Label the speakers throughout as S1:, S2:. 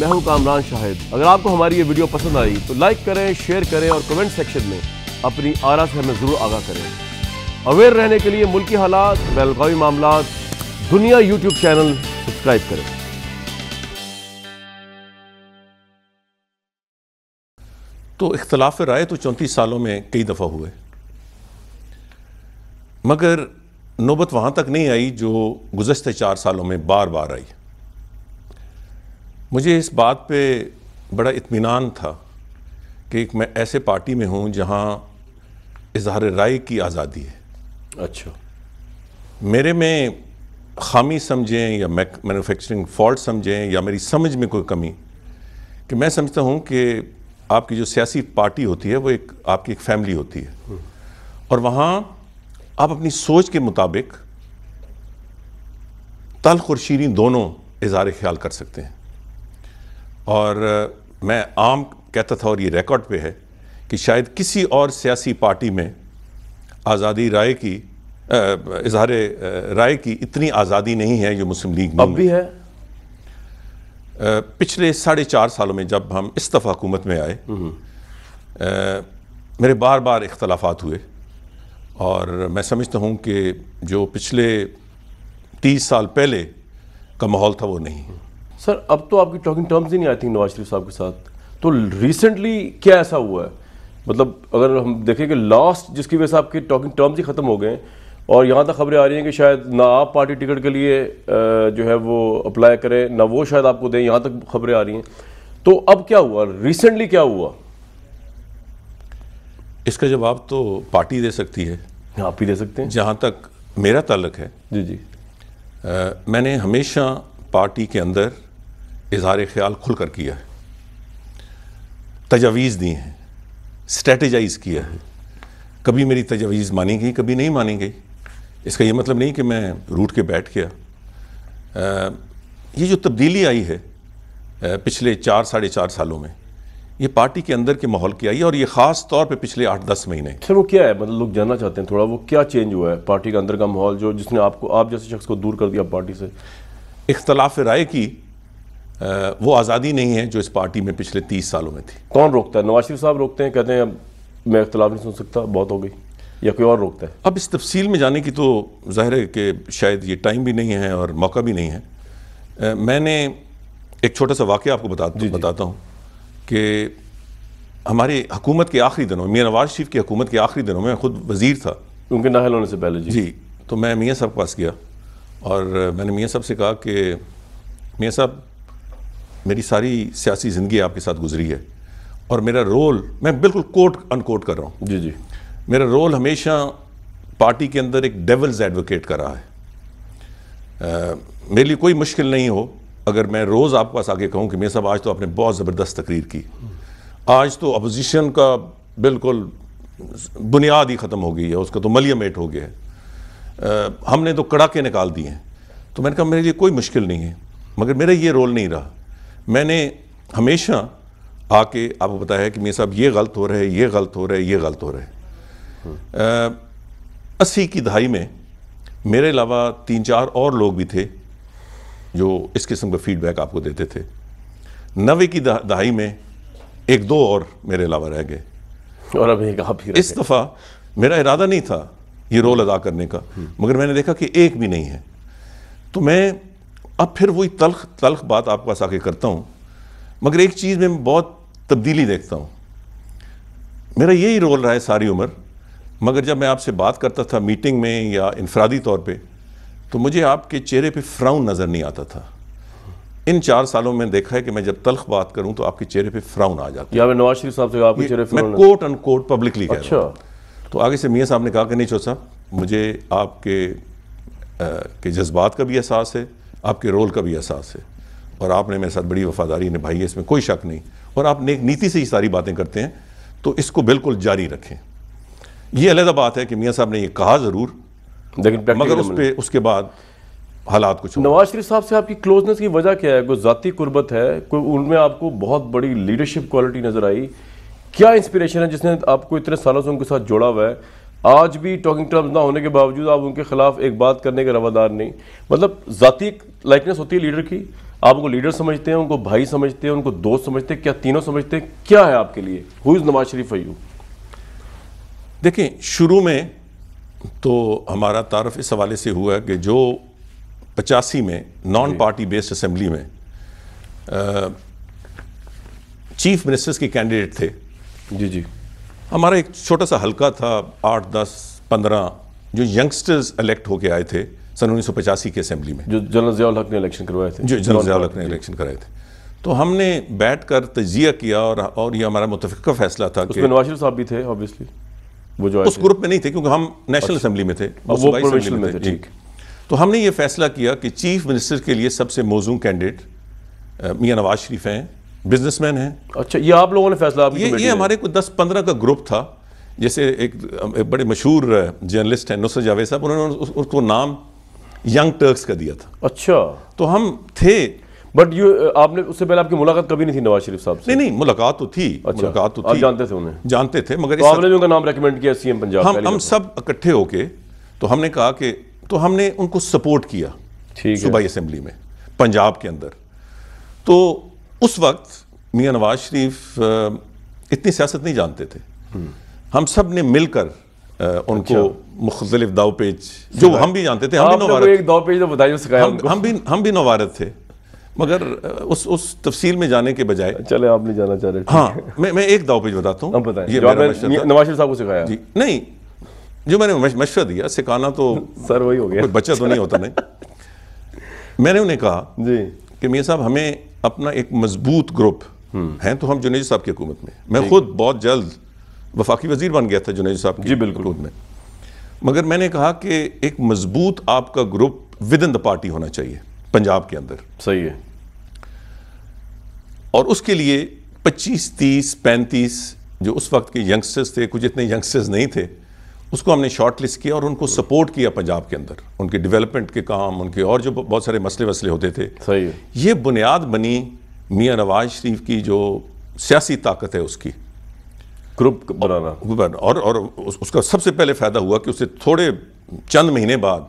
S1: मैं हूं कामरान शाहिद अगर आपको हमारी ये वीडियो पसंद आई तो लाइक करें शेयर करें और कमेंट सेक्शन में अपनी आरा से हमें ज़रूर आगाह करें अवेयर रहने के लिए मुल्की हालात बेलगावी मामला दुनिया यूट्यूब चैनल सब्सक्राइब करें तो इख्तलाफ राय तो चौंतीस सालों में कई दफ़ा हुए मगर नौबत वहां तक नहीं आई जो गुजशत चार सालों में बार बार आई मुझे इस बात पे बड़ा इत्मीनान था कि मैं ऐसे पार्टी में हूँ जहाँ इजहार राय की आज़ादी है अच्छा मेरे में खामी समझें या मैनुफेक्चरिंग फॉल्ट समझें या मेरी समझ में कोई कमी कि मैं समझता हूँ कि आपकी जो सियासी पार्टी होती है वो एक आपकी एक फैमिली होती है हम्म। और वहाँ आप अपनी सोच के मुताबिक तलख और शीरी दोनों इजहार ख्याल कर सकते हैं और मैं आम कहता था और ये रिकॉर्ड पे है कि शायद किसी और सियासी पार्टी में आज़ादी राय की इजहार राय की इतनी आज़ादी नहीं है जो मुस्लिम लीग में अब भी है पिछले साढ़े चार सालों में जब हम इस दफ़ा हुकूमत में आए आ, हम्म। मेरे बार बार इख्तलाफात हुए और मैं समझता हूँ कि जो पिछले तीस साल पहले का माहौल था वो नहीं सर अब तो आपकी टॉकिंग टर्म्स ही नहीं आई थिंक नवाज शरीफ साहब के साथ तो रिसेंटली क्या ऐसा हुआ है मतलब अगर हम देखें कि लास्ट जिसकी वजह से आपके टॉकिंग टर्म्स ही ख़त्म हो गए और यहाँ तक खबरें आ रही हैं कि शायद ना आप पार्टी टिकट के लिए जो है वो अप्लाई करें ना वो शायद आपको दें यहाँ तक खबरें आ रही हैं तो अब क्या हुआ रिसेंटली क्या हुआ इसका जवाब तो पार्टी दे सकती है हाँ, आप ही दे सकते हैं जहाँ तक मेरा ताल्लक है जी जी आ, मैंने हमेशा पार्टी के अंदर इजहार ख्याल खुल कर किया है तजावीज़ दी हैं स्ट्रेटजाइज़ किया है कभी मेरी तजावीज़ मानी गई कभी नहीं मानी गई इसका ये मतलब नहीं कि मैं रूट के बैठ गया आ, ये जो तब्दीली आई है पिछले चार साढ़े चार सालों में ये पार्टी के अंदर के माहौल की आई है और ये खास तौर पे पिछले आठ दस महीने सर अच्छा, वो क्या है मतलब लोग जानना चाहते हैं थोड़ा वो क्या चेंज हुआ है पार्टी के अंदर का माहौल जो जिसने आपको आप जैसे शख्स को दूर कर दिया पार्टी से इख्तलाफ राय की वो आज़ादी नहीं है जो इस पार्टी में पिछले तीस सालों में थी कौन रोकता है नवाज शरीफ साहब रोकते हैं कहते हैं अब मैं इख्तलाफ नहीं सुन सकता बहुत हो गई या कोई और रोकता है अब इस तफसील में जाने की तो जाहिर है कि शायद ये टाइम भी नहीं है और मौका भी नहीं है आ, मैंने एक छोटा सा वाक़ आपको बता जी, बताता हूँ कि हमारी हकूमत के आखिरी दिनों मियाँ नवाज शरीफ की हकूमत के आखिरी दिनों में खुद वज़ीर था उनके नाहल होने से पहले जी जी तो मैं मियाँ साहब के पास गया और मैंने मियाँ साहब से कहा कि मियाँ साहब मेरी सारी सियासी ज़िंदगी आपके साथ गुजरी है और मेरा रोल मैं बिल्कुल कोट अनकोट कर रहा हूँ जी जी मेरा रोल हमेशा पार्टी के अंदर एक डेवल्स एडवोकेट कर रहा है मेरे लिए कोई मुश्किल नहीं हो अगर मैं रोज़ आपके पास आके कहूँ कि मेरे साहब आज तो आपने बहुत ज़बरदस्त तकरीर की आज तो अपोजिशन का बिल्कुल बुनियाद ही ख़त्म हो गई है उसका तो मलियमेट हो गया है हमने तो कड़ाके निकाल दिए हैं तो मैंने कहा मेरे लिए कोई मुश्किल नहीं है मगर मेरा ये रोल नहीं रहा मैंने हमेशा आके आपको बताया कि मेरे साहब ये गलत हो रहा है ये गलत हो रहा है ये गलत हो रहा है अस्सी की दहाई में मेरे अलावा तीन चार और लोग भी थे जो इस किस्म का फीडबैक आपको देते थे नवे की दहाई में एक दो और मेरे अलावा रह गए और अब एक आप इस दफ़ा मेरा इरादा नहीं था ये रोल अदा करने का हम्म। मगर मैंने देखा कि एक भी नहीं है तो मैं अब फिर वही तलख तलख बात आपके पास आके करता हूँ मगर एक चीज़ में बहुत तब्दीली देखता हूँ मेरा यही रोल रहा है सारी उम्र मगर जब मैं आपसे बात करता था मीटिंग में या इनफरादी तौर पे तो मुझे आपके चेहरे पे फ्राउन नज़र नहीं आता था इन चार सालों में देखा है कि मैं जब तलख बात करूं तो आपके चेहरे पे फ्राउन आ जाता है नवाज शरीफ साहब से आपके चेहरे मैं कोट अन कोट पब्लिकली अच्छा। कह रहा हूं। अच्छा। तो आगे से मियाँ साहब ने कहा कि नहीं चो साहब मुझे आपके आ, के जज्बात का भी एहसास है आपके रोल का भी एहसास है और आपने मेरे साथ बड़ी वफादारी निभाई है इसमें कोई शक नहीं और आप नेक नीति से ही सारी बातें करते हैं तो इसको बिल्कुल जारी रखें ये अलहदा बात है कि मियाँ साहब ने यह कहा ज़रूर लेकिन मगर उस पर उसके बाद हालात कुछ नवाज शरीफ साहब से आपकी क्लोजनेस की वजह क्या है कोई ज़ाती कुर्बत है कोई उनमें आपको बहुत बड़ी लीडरशिप क्वालिटी नज़र आई क्या इंस्पिरेशन है जिसने आपको इतने सालों से उनके साथ जोड़ा हुआ है आज भी टॉकिंग टर्म्स ना होने के बावजूद आप उनके खिलाफ एक बात करने के रवादार नहीं मतलब ज़ाती लाइकनेस होती है लीडर की आप उनको लीडर समझते हैं उनको भाई समझते हैं उनको दोस्त समझते हैं क्या तीनों समझते हैं क्या है आपके लिए हु इज़ नवाज शरीफ अयू देखें शुरू में तो हमारा तारफ इस हवाले से हुआ कि जो पचासी में नॉन पार्टी बेस्ड असम्बली में आ, चीफ मिनिस्टर्स के कैंडिडेट थे जी जी हमारा एक छोटा सा हल्का था आठ दस पंद्रह जो यंगस्टर्स इलेक्ट होके आए थे सन उन्नीस सौ पचासी की असम्बली में जो जनरल जियाउल हक ने इलेक्शन करवाए थे जो जनरल जियाउल हक ने इलेक्शन कराए थे तो हमने बैठ कर तजिया किया और और ये हमारा मुतफ़ का फैसला था उसमें नवाज शरीफ साहब भी थे ऑब्वियसली वो जो उस ग्रुप में नहीं थे क्योंकि हम नेशनल असम्बली अच्छा। में थे वो में थे ठीक तो हमने ये फैसला किया कि चीफ मिनिस्टर के लिए सबसे मौजूद कैंडिडेट मियाँ नवाज शरीफ हैं बिजनेसमैन हैं अच्छा ये आप लोगों ने फैसला ये ये हमारे कुछ दस पंद्रह का ग्रुप था जैसे एक, एक बड़े मशहूर जर्नलिस्ट हैं नुसर जावेद साहब उन्होंने उसको नाम यंग टर्क्स का दिया था अच्छा तो हम थे बट यू uh, आपने उससे पहले आपकी मुलाकात कभी नहीं थी नवाज शरीफ साहब से नहीं नहीं मुलाकात तो थी अच्छा, मुलाकात तो थी जानते थे उन्हें जानते थे मगर तो आपने उनका नाम रेकमेंड किया सीएम पंजाब हम हम सब इकट्ठे होके तो हमने कहा कि तो हमने उनको सपोर्ट किया सुबह असम्बली में पंजाब के अंदर तो उस वक्त मियाँ नवाज शरीफ uh, इतनी सियासत नहीं जानते थे हम्म। हम सब ने मिलकर uh, उनको अच्छा। मुख्तलिफ दाव पेज जो हम भी जानते थे हम भी नवार एक दाव पेज तो बताइए सिखाया हम, हम भी हम भी नवारत थे मगर उस उस तफसील में जाने के बजाय चले आप नहीं जाना चाह रहे हाँ मैं मैं एक दाव पेज बताता हूँ नवाज शरीफ साहब को सिखाया जी नहीं जो मैंने मशवरा दिया सिखाना तो सर वही हो गया बच्चा तो नहीं होता नहीं मैंने उन्हें कहा जी कि मियाँ साहब हमें अपना एक मजबूत ग्रुप हम्म। हैं तो हम जुनेज साहब की हुकूमत में मैं खुद बहुत जल्द वफाकी वजीर बन गया था जुनेज साहब की जी बिल्कुल में मगर मैंने कहा कि एक मजबूत आपका group within the party होना चाहिए पंजाब के अंदर सही है और उसके लिए 25 30 35 जो उस वक्त के यंगस्टर्स थे कुछ इतने यंगस्टर्स नहीं थे उसको हमने शॉर्ट लिस्ट किया और उनको सपोर्ट किया पंजाब के अंदर उनके डेवलपमेंट के काम उनके और जो बहुत सारे मसले वसले होते थे सही है ये बुनियाद बनी मियाँ नवाज शरीफ की जो सियासी ताकत है उसकी ग्रुप बनाना ग्रुप बनाना और और उस, उसका सबसे पहले फ़ायदा हुआ कि उससे थोड़े चंद महीने बाद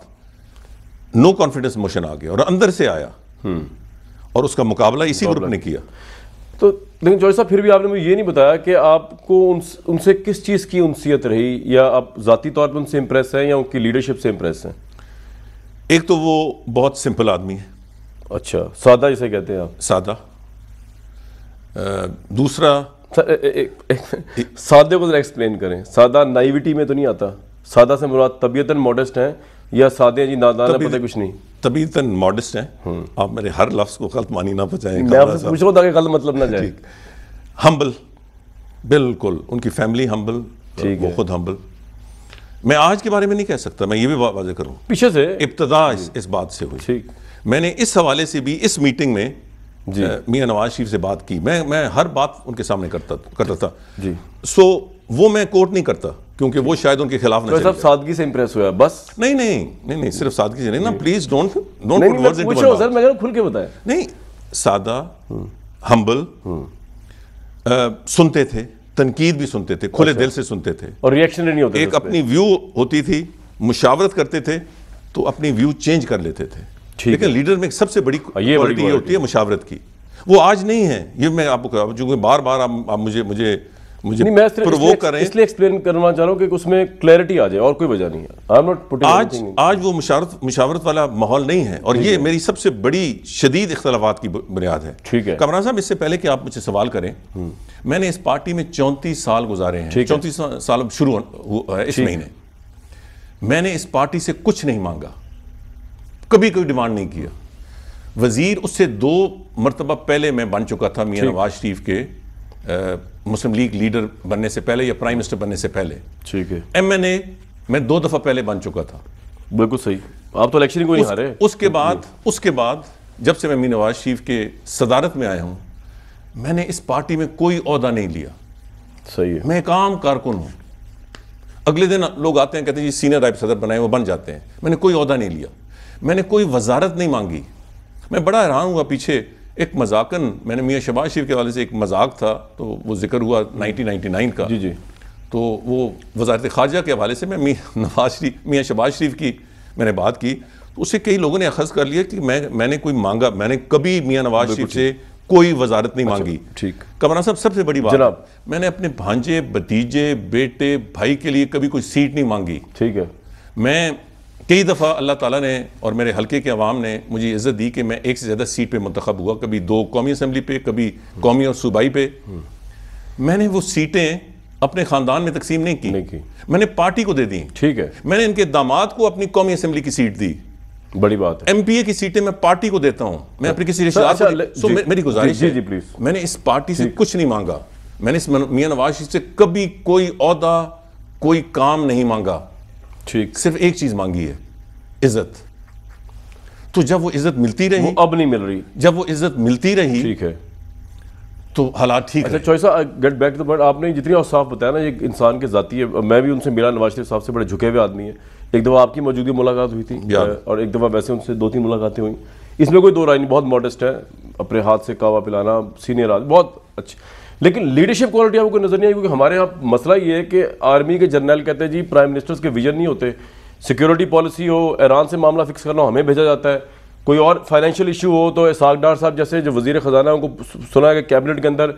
S1: नो कॉन्फिडेंस मोशन आ गया और अंदर से आया हम्म। और उसका मुकाबला इसी ग्रुप ने किया तो लेकिन जॉय साहब फिर भी आपने मुझे ये नहीं बताया कि आपको उन, उनसे किस चीज़ की उनसीयत रही या आप जतीी तौर पर उनसे इम्प्रेस हैं या उनकी लीडरशिप से इम्प्रेस हैं एक तो वो बहुत सिंपल आदमी है अच्छा सादा जिसे कहते हैं आप सादा आ, दूसरा सादे को जरा एक्सप्लेन करें सादा नाइविटी में तो नहीं आता सादा से मुराद तबीयतन मॉडस्ट है या सादे जी नादान है पता कुछ नहीं तबीयतन मॉडस्ट है हम्म। आप मेरे हर लफ्ज़ को गलत मानी ना बचाएं पूछ रहा हूँ ताकि गलत मतलब ना जाए हम्बल बिल्कुल उनकी फैमिली हम्बल ठीक वो खुद हम्बल मैं आज के बारे में नहीं कह सकता मैं ये भी वाजे करूँ पीछे से इब्तदा इस, हम्म। इस बात से हुई ठीक मैंने इस हवाले से भी इस मीटिंग में मियाँ नवाज शरीफ से बात की मैं मैं हर बात उनके सामने करता करता था जी सो वो मैं कोर्ट नहीं करता क्योंकि वो शायद उनके खिलाफ तो नहीं सब सादगी से इंप्रेस हुआ बस नहीं नहीं नहीं नहीं सिर्फ सादगी से नहीं ना प्लीज डोंट डोंट सर मैं खुल के बताया नहीं सादा हम्बल सुनते थे तनकीद भी सुनते थे खुले अच्छा। दिल से सुनते थे और रिएक्शन नहीं होता एक अपनी व्यू होती थी मुशावरत करते थे तो अपनी व्यू चेंज कर लेते थे लेकिन लीडर में सबसे बड़ी ये क्वालिटी ये होती है मुशावरत की वो आज नहीं है ये मैं आपको कह बार बार आप, मुझे मुझे मुझे नहीं, मैं इसलिए कर रहे हैं इसलिए एक्सप्लेन करना चाह रहा हूँ कि उसमें क्लैरिटी आ जाए और कोई वजह नहीं है आई एम नॉट आज आज वो मुशावरत मुशावरत वाला माहौल नहीं है और ये मेरी सबसे बड़ी शदीद इख्तलाफात की बुनियाद है ठीक है कमरान साहब इससे पहले कि आप मुझे सवाल करें हम्म। मैंने इस पार्टी में चौंतीस साल गुजारे हैं चौंतीस साल शुरू इस महीने मैंने इस पार्टी से कुछ नहीं मांगा कभी कोई डिमांड नहीं किया वजीर उससे दो मरतबा पहले मैं बन चुका था मियाँ नवाज शरीफ के आ, मुस्लिम लीग लीडर बनने से पहले या प्राइम मिनिस्टर बनने से पहले ठीक है एम एन ए मैं दो दफ़ा पहले बन चुका था बिल्कुल सही आप तो इलेक्शन को नहीं हारे उसके बाद उसके बाद जब से मैं मी नवाज शरीफ के सदारत में आया हूँ मैंने इस पार्टी में कोई अहदा नहीं लिया सही है मैं एक आम कारकुन हूँ अगले दिन लोग आते हैं कहते हैं जी सीनियर राइब सदर बनाए वो बन जाते हैं मैंने कोई अहदा नहीं लिया मैंने कोई वजारत नहीं मांगी मैं बड़ा हैरान हुआ पीछे एक मजाकन मैंने मियाँ शबाज शरीफ के हवाले से एक मजाक था तो वो जिक्र हुआ 1999 का जी जी तो वो वजारत खारजा के हवाले से मैं मियाँ नवाज शरीफ मियाँ शबाज शरीफ की मैंने बात की तो उससे कई लोगों ने अखज़ कर लिया कि मैं मैंने कोई मांगा मैंने कभी मियाँ नवाज शरीफ से कोई वजारत नहीं अच्छा, मांगी ठीक कमरान साहब सबसे बड़ी बात जनाब मैंने अपने भांजे भतीजे बेटे भाई के लिए कभी कोई सीट नहीं मांगी ठीक है मैं कई दफ़ा अल्लाह ताला ने और मेरे हल्के के अवाम ने मुझे इज़्ज़त दी कि मैं एक से ज़्यादा सीट पे मंतखब हुआ कभी दो कौमी असम्बली पे कभी कौमी और सूबाई पे मैंने वो सीटें अपने ख़ानदान में तकसीम नहीं की नहीं की मैंने पार्टी को दे दी ठीक है मैंने इनके दामाद को अपनी कौमी असम्बली की सीट दी बड़ी बात है एमपीए की सीटें मैं पार्टी को देता हूँ मैं अपनी किसी रिश्तेदार को अच्छा, मेरी गुजारिश जी जी प्लीज़ मैंने इस पार्टी से कुछ नहीं मांगा मैंने इस मियाँ नवाज से कभी कोई अहदा कोई काम नहीं मांगा ठीक सिर्फ एक चीज़ मांगी है इज्जत तो जब वो इज्जत मिलती रही वो अब नहीं मिल रही जब वो इज्जत मिलती रही ठीक है तो हालात ठीक अच्छा चॉइसा गेट बैक टू बट आपने जितनी और साफ बताया ना ये इंसान के जाती है मैं भी उनसे मिला नवाज शरीफ साहब से बड़े झुके हुए आदमी है एक दफ़ा आपकी मौजूदगी मुलाकात हुई थी और एक दफ़ा वैसे उनसे दो तीन मुलाकातें हुई इसमें कोई दो राय नहीं बहुत मॉडेस्ट है अपने हाथ से कावा पिलाना सीनियर आदमी बहुत अच्छी लेकिन लीडरशिप क्वालिटी आपको नज़र नहीं आई क्योंकि हमारे यहाँ मसला ये है कि आर्मी के जनरल कहते हैं जी प्राइम मिनिस्टर्स के विजन नहीं होते सिक्योरिटी पॉलिसी हो ईरान से मामला फिक्स करना हमें भेजा जाता है कोई और फाइनेंशियल इशू हो तो सागडार साहब जैसे जो वजीर ख़जाना है उनको सुना है कि कैबिनेट के अंदर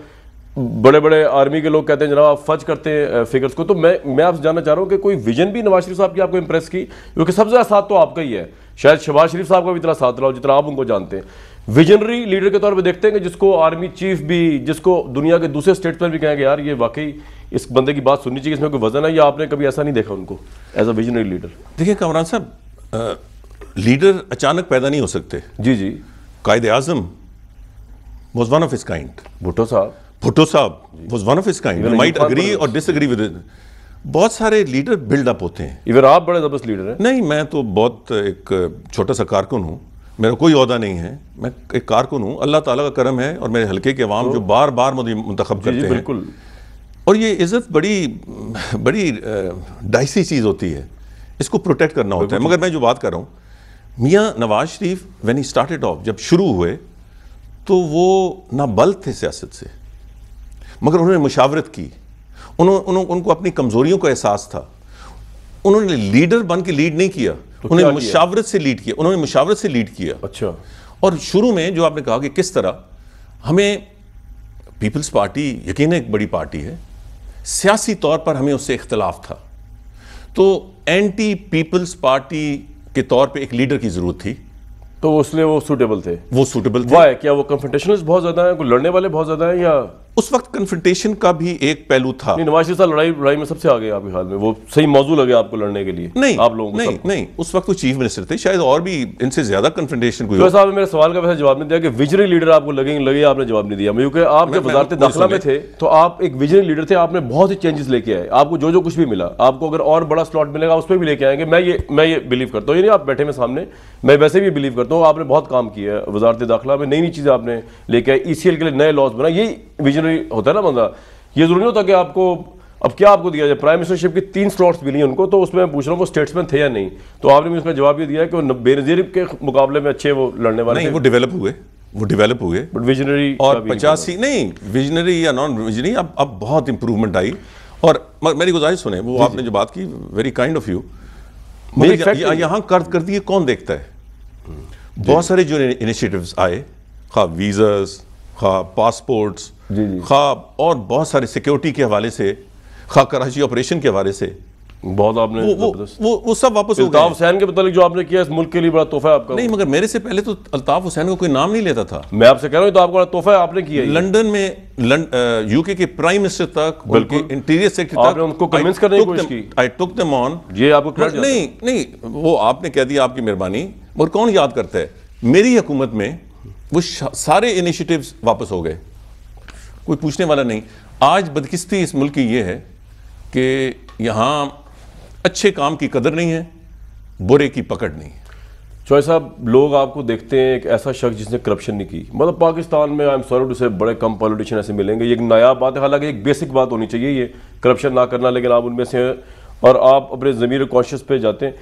S1: बड़े बड़े आर्मी के लोग कहते हैं जनाब आप फर्ज करते हैं फिगर्स को तो मैं मैं आपसे जानना चाह रहा हूँ कि कोई विजन भी नवाज शरीफ साहब की आपको इंप्रेस की क्योंकि सबसे ज़्यादा साथ तो आपका ही है शायद शबाज शरीफ साहब का भी इतना साथ रहा हो जितना आप उनको जानते हैं विजनरी लीडर के तौर पे देखते हैं कि जिसको आर्मी चीफ भी जिसको दुनिया के दूसरे स्टेट पर भी कहेंगे यार ये वाकई इस बंदे की बात सुननी चाहिए इसमें कोई वजन है या आपने कभी ऐसा नहीं देखा उनको एज अ विजनरी लीडर देखिए कमरान साहब लीडर अचानक पैदा नहीं हो सकते जी जी Quaid Azam was one of his kind Bhutto साहब भुट्टो साहब was one of his kind might agree और डिसएग्री विद बहुत सारे लीडर बिल्डअप होते हैं इवन आप बड़े जबरदस्त लीडर हैं नहीं मैं तो बहुत एक छोटा सा कारकुन हूँ मेरा कोई अहदा नहीं है मैं एक कारकुन हूँ अल्लाह ताला का करम है और मेरे हल्के के अवाम तो, जो बार बार मुझे मंतखब करते हैं बिल्कुल और ये इज़्ज़त बड़ी बड़ी डाइसी चीज़ होती है इसको प्रोटेक्ट करना होता है मगर मैं जो बात कर रहा हूँ Mian Nawaz Sharif when he started off जब शुरू हुए तो वो ना बल थे सियासत से मगर उन्होंने मुशावरत की उन्होंने उनको अपनी कमज़ोरियों का एहसास था उन्होंने लीडर बन के लीड नहीं किया तो उन्हें मुशावरत से लीड किया उन्होंने मुशावरत से लीड किया अच्छा और शुरू में जो आपने कहा कि किस तरह हमें पीपल्स पार्टी यकीन एक बड़ी पार्टी है सियासी तौर पर हमें उससे इख्तलाफ था तो एंटी पीपल्स पार्टी के तौर पे एक लीडर की ज़रूरत थी तो उसलिए वो सूटेबल थे वो सूटेबल थे वाह क्या वो कन्फेटेशनल बहुत ज़्यादा हैं लड़ने वाले बहुत ज़्यादा हैं या उस वक्त कन्फ्रंटेशन का भी एक पहलू था नवाज शरीफ लड़ाई लड़ाई में सबसे आगे आपके हाल में वो सही मौजूद लगे आपको लड़ने के लिए नहीं आप लोगों को नहीं नहीं उस वक्त वो चीफ मिनिस्टर थे शायद और भी इनसे ज्यादा कन्फ्रंटेशन कोई तो साहब मेरे सवाल का वैसे जवाब नहीं दिया कि विजनरी लीडर आपको लगे लगे आपने जवाब नहीं दिया क्योंकि आप जब वजारत दाखिला में थे तो आप एक विजनरी लीडर थे आपने बहुत ही चेंजेस लेके आए आपको जो जो कुछ भी मिला आपको अगर और बड़ा स्लॉट मिलेगा उस पर भी लेके आएंगे मैं ये मैं ये बिलीव करता हूँ यानी आप बैठे में सामने मैं वैसे भी बिलीव करता हूँ आपने बहुत काम किया है वजारत दाखिला में नई नई चीज़ें आपने लेके आई ई e के लिए नए लॉज बनाए ये विजनरी मिनिस्टर होता है ना बंदा ये जरूरी होता कि आपको अब क्या आपको दिया जाए प्राइम मिनिस्टरशिप की तीन स्लॉट्स मिली हैं उनको तो उसमें मैं पूछ रहा हूँ वो स्टेट्समैन थे या नहीं तो आपने भी उसमें जवाब ये दिया कि वो बेनजीर के मुकाबले में अच्छे वो लड़ने वाले नहीं, वो डेवलप हुए वो डेवलप हुए बट विजनरी और पचासी नहीं विजनरी या नॉन विजनरी अब अब बहुत इंप्रूवमेंट आई और मेरी गुजारिश सुने वो आपने जो बात की वेरी काइंड ऑफ यू यहाँ कर्ज कर दिए कौन देखता है हम्म। बहुत सारे जो इनिशिएटिव्स आए खा हाँ, वीज़र्स खा पासपोर्ट्स खा और बहुत सारे सिक्योरिटी के हवाले से खा कराची ऑपरेशन के हवाले से बहुत आपने वो वो, वो वो सब वापस अल्ताफ हुसैन के मतलब जो आपने किया इस मुल्क के लिए बड़ा तोहफा आपका नहीं मगर मेरे से पहले तो अल्ताफ हुसैन को कोई नाम नहीं लेता था मैं आपसे कह रहा हूँ तो आपका तोहफा आपने किया लंदन में यूके के प्राइम मिनिस्टर तक बल्कि इंटीरियर सेक्रेटरी तक उनको कन्विंस करने की कोशिश आई टुक देम ऑन ये आपको नहीं नहीं वो आपने कह दिया आपकी मेहरबानी मगर कौन याद करता है मेरी हुकूमत में वो सारे इनिशिएटिव्स वापस हो गए कोई पूछने वाला नहीं आज बदकिस्ती इस मुल्क की ये है कि यहाँ अच्छे काम की कदर नहीं है बुरे की पकड़ नहीं है चौहे साहब लोग आपको देखते हैं एक ऐसा शख्स जिसने करप्शन नहीं की मतलब पाकिस्तान में आई एम सॉरी टू से बड़े कम पॉलिटिशियन ऐसे मिलेंगे ये एक नया बात है हालांकि एक बेसिक बात होनी चाहिए ये करप्शन ना करना लेकिन आप उनमें से और आप अपने ज़मीर कोशिश पे जाते हैं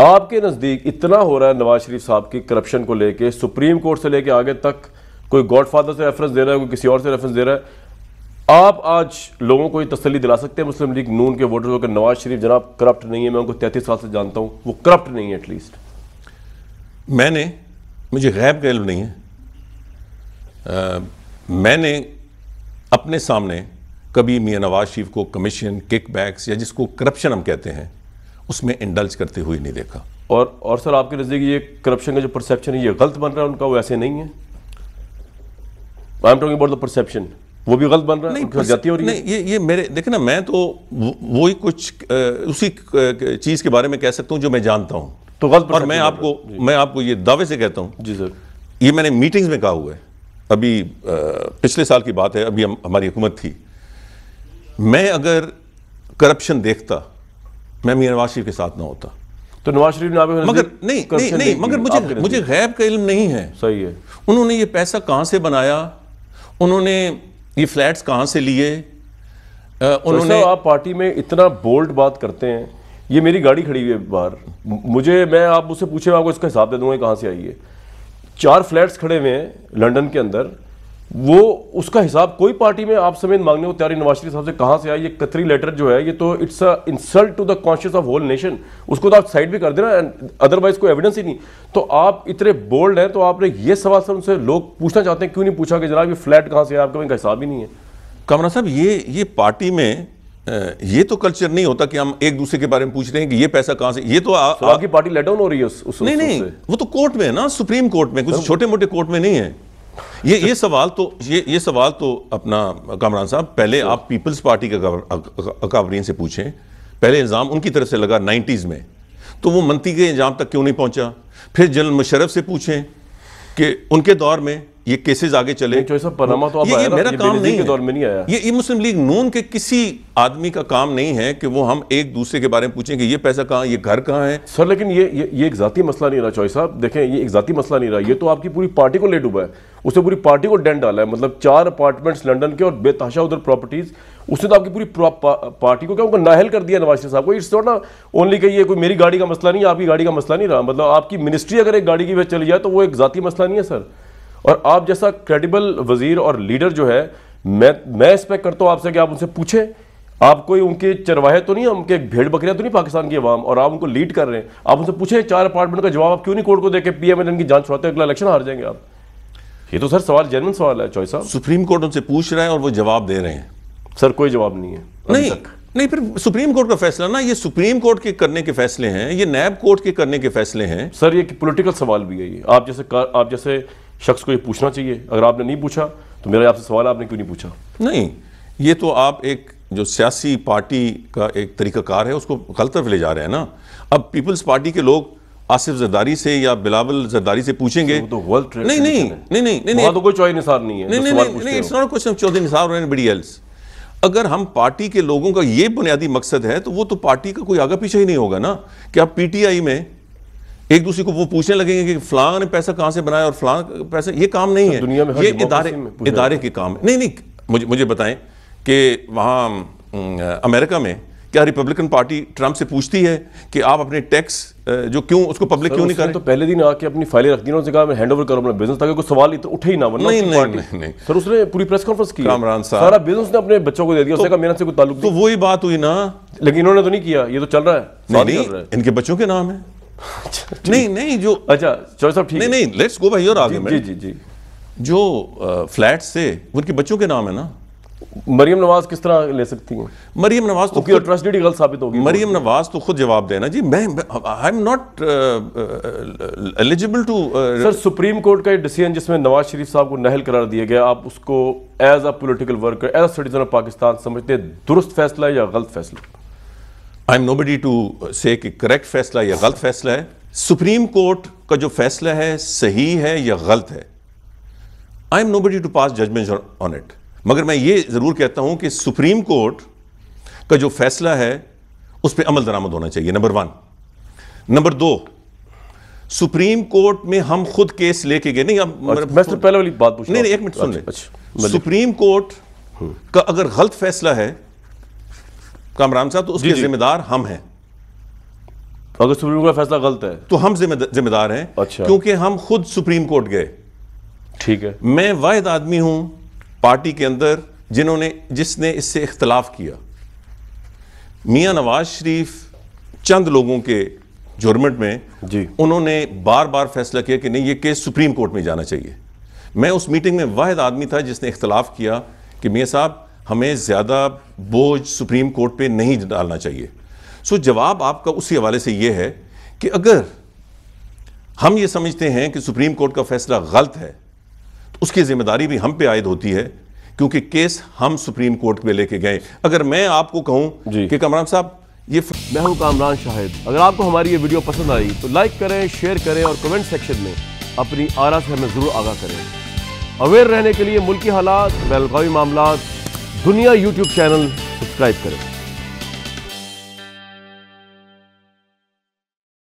S1: आपके नज़दीक इतना हो रहा है नवाज शरीफ साहब की करप्शन को लेके सुप्रीम कोर्ट से लेके आगे तक कोई गॉडफादर से रेफरेंस दे रहा है कोई किसी और से रेफरेंस दे रहा है आप आज लोगों को ये तसली दिला सकते हैं मुस्लिम लीग नून के वोटर्स को नवाज शरीफ जनाब करप्ट नहीं है मैं उनको तैंतीस साल से जानता हूँ वो करप्ट नहीं है एटलीस्ट मैंने मुझे गैब गैल नहीं है आ, मैंने अपने सामने कभी मियाँ नवाज शरीफ को कमीशन किक बैक्स या जिसको करप्शन हम कहते हैं उसमें इंडल्ज करते हुए नहीं देखा और और सर आपके नज़दीक ये करप्शन का जो परसेप्शन है ये गलत बन रहा है उनका वो ऐसे नहीं है I am talking about the perception वो भी गलत बन रहा है नहीं जाती हो रही नहीं ये ये मेरे देखे ना मैं तो वही कुछ आ, उसी चीज़ के बारे में कह सकता हूँ जो मैं जानता हूँ तो गलत और मैं आपको मैं आपको ये दावे से कहता हूँ जी सर ये मैंने मीटिंग्स में कहा हुआ है अभी आ, पिछले साल की बात है अभी हम, हमारी हुकूमत थी मैं अगर करप्शन देखता मैं मियाँ नवाज शरीफ के साथ ना होता तो नवाज शरीफ ने मगर नहीं नहीं नहीं मगर मुझे मुझे गैब का इल्म नहीं है सही है उन्होंने ये पैसा कहाँ से बनाया उन्होंने ये फ्लैट्स कहाँ से लिए तो उन्होंने आप पार्टी में इतना बोल्ड बात करते हैं ये मेरी गाड़ी खड़ी हुई है बाहर मुझे मैं आप उससे पूछे मैं आपको इसका हिसाब दे दूंगा कहाँ से आई है चार फ्लैट्स खड़े हुए हैं लंदन के अंदर वो उसका हिसाब कोई पार्टी में आप समेत मांगने को तैयार नवाज शरीफ साहब से कहां से आए ये कतरी लेटर जो है ये तो it's a insult to the conscious of whole nation उसको तो आप साइड भी कर देना अदरवाइज कोई एविडेंस ही नहीं तो आप इतने बोल्ड हैं तो आपने ये सवाल सर उनसे लोग पूछना चाहते हैं क्यों नहीं पूछा कि जनाब ये फ्लैट कहाँ से है आपका इनका हिसाब ही नहीं है कमरा साहब ये ये पार्टी में ये तो कल्चर नहीं होता कि हम एक दूसरे के बारे में पूछ रहे हैं कि ये पैसा कहां से ये तो, तो आपकी पार्टी लेट डाउन हो रही है उस, उस नहीं उस, नहीं वो तो कोर्ट में है ना सुप्रीम कोर्ट में कुछ छोटे मोटे कोर्ट में नहीं है ये ये सवाल तो ये ये सवाल तो अपना कामरान साहब पहले तो- आप पीपल्स पार्टी के अकावरीन से पूछें पहले इल्ज़ाम उनकी तरफ से लगा नाइन्टीज़ में तो वो मंत्री के इंजाम तक क्यों नहीं पहुंचा फिर जनरल मुशरफ से पूछें कि उनके दौर में ये केसेस आगे चले पनामा तो ये, ये मेरा काम नहीं है में नहीं आया ये, ये मुस्लिम लीग नून के किसी आदमी का काम नहीं है कि वो हम एक दूसरे के बारे में पूछें कि ये पैसा कहाँ ये घर कहाँ है सर लेकिन ये ये, ये एक जाती मसला नहीं रहा चौहरी साहब देखें ये एक जाती मसला नहीं रहा ये तो आपकी पूरी पार्टी को लेट हुआ है उसने पूरी पार्टी को डेंट डाला है मतलब चार अपार्टमेंट्स लंडन के और बेताशा उधर प्रॉपर्टीज उसने तो आपकी पूरी पार्टी को क्या उनको नाहल कर दिया नवाज साहब को इट्स नॉट ना ओनली कही कोई मेरी गाड़ी का मसला नहीं आपकी गाड़ी का मसला नहीं रहा मतलब आपकी मिनिस्ट्री अगर एक गाड़ी की वजह चली जाए तो वो एक जाती मसला नहीं है सर और आप जैसा क्रेडिबल वजीर और लीडर जो है मैं मैं एक्सपेक्ट करता हूँ आपसे कि आप उनसे पूछें आप कोई उनके चरवाहे तो नहीं उनके भेड़ बकरियां तो नहीं पाकिस्तान की अवाम और आप उनको लीड कर रहे हैं आप उनसे पूछे चार अपार्टमेंट का जवाब आप क्यों नहीं कोर्ट को देकर पी एम की जांच छुड़ाते अगला इलेक्शन हार जाएंगे आप ये तो सर सवाल जेनवन सवाल है चॉइस साहब सुप्रीम कोर्ट उनसे पूछ रहे हैं और वो जवाब दे रहे हैं सर कोई जवाब नहीं है नहीं नहीं फिर सुप्रीम कोर्ट का फैसला ना ये सुप्रीम कोर्ट के करने के फैसले हैं ये नैब कोर्ट के करने के फैसले हैं सर ये पॉलिटिकल सवाल भी है ये आप जैसे आप जैसे शख्स को ये पूछना चाहिए अगर आपने नहीं पूछा तो मेरा आपसे सवाल आपने क्यों नहीं पूछा नहीं ये तो आप एक जो सियासी पार्टी का एक तरीक़ाकार है उसको गलत तरफ ले जा रहे हैं ना अब पीपल्स पार्टी के लोग आसिफ जरदारी से या बिलावल जरदारी से पूछेंगे तो वर्ल्ड नहीं नहीं नहीं नहीं नहीं नहीं तो कोई चौधरी निसार नहीं है नहीं नहीं नहीं it's not question Chaudhry Nisar और एनबडी एल्स अगर हम पार्टी के लोगों का ये बुनियादी मकसद है तो वो तो पार्टी का कोई आगे पीछे ही नहीं होगा ना कि आप पीटीआई में एक दूसरे को वो पूछने लगेंगे कि फलां ने पैसा कहाँ से बनाया और फलां पैसा ये काम नहीं है दुनिया में ये इदारे इदारे के काम है नहीं नहीं मुझे मुझे बताएं कि वहाँ अमेरिका में क्या रिपब्लिकन पार्टी ट्रंप से पूछती है कि आप अपने टैक्स जो क्यों उसको पब्लिक क्यों नहीं कर तो पहले दिन आके अपनी फाइलें रख दी कहा मैं हैंड ओवर करो अपना बिजनेस ताकि कोई सवाल ही तो उठे ही ना वरना नहीं, नहीं, नहीं, नहीं सर उसने पूरी प्रेस कॉन्फ्रेंस की कामरान साहब सारा बिजनेस ने अपने बच्चों को दे दिया तो, उसने से कोई ताल्लुक तो वही बात हुई ना लेकिन इन्होंने तो नहीं किया ये तो चल रहा है इनके बच्चों के नाम है नहीं नहीं जो अच्छा साहब ठीक नहीं नहीं let's go by your argument जी जी जी जो फ्लैट से उनके बच्चों के नाम है ना मरियम नवाज किस तरह ले सकती हैं मरियम नवाज तो खुद गलत साबित होगी मरियम नवाज तो खुद जवाब देना जी मैं I am not eligible to sir supreme court का डिसीजन जिसमें नवाज शरीफ साहब को नहल करार दिया गया आप उसको as a political worker as a citizen of Pakistan समझते दुरुस्त फैसला या गलत फैसला I am body to say correct फैसला या गलत फैसला है सुप्रीम कोर्ट का जो फैसला है सही है या गलत है I am nobody to pass judgement on it मगर मैं ये ज़रूर कहता हूं कि सुप्रीम कोर्ट का जो फैसला है उस पर अमल दरामद होना चाहिए नंबर वन नंबर दो सुप्रीम कोर्ट में हम खुद केस लेके गए नहीं अब अच्छा, तो पहले वाली बात पूछ नहीं, नहीं एक मिनट सुन ले सुप्रीम अच्छा, कोर्ट अच्छा, का अगर गलत फैसला है कामरान साहब तो उसके जिम्मेदार हम हैं तो अगर सुप्रीम कोर्ट का फैसला गलत है तो हम जिम्मेदार हैं अच्छा क्योंकि हम खुद सुप्रीम कोर्ट गए ठीक है मैं वाहिद आदमी हूं पार्टी के अंदर जिन्होंने जिसने इससे इख्तलाफ किया मियां नवाज शरीफ चंद लोगों के जुर्मेंट में जी उन्होंने बार बार फैसला किया कि नहीं ये केस सुप्रीम कोर्ट में जाना चाहिए मैं उस मीटिंग में वाद आदमी था जिसने इख्तलाफ किया कि मियाँ साहब हमें ज़्यादा बोझ सुप्रीम कोर्ट पे नहीं डालना चाहिए सो जवाब आपका उसी हवाले से ये है कि अगर हम ये समझते हैं कि सुप्रीम कोर्ट का फैसला गलत है तो उसकी जिम्मेदारी भी हम पे आयद होती है क्योंकि केस हम सुप्रीम कोर्ट पे लेके गए अगर मैं आपको कहूँ कि कमरान साहब ये मैं हूँ कामरान शाहिद अगर आपको हमारी ये वीडियो पसंद आई तो लाइक करें शेयर करें और कमेंट सेक्शन में अपनी आरा से हमें ज़रूर आगाह करें अवेयर रहने के लिए मुल्की हालात बैलगावी मामला दुनिया यूट्यूब चैनल सब्सक्राइब करें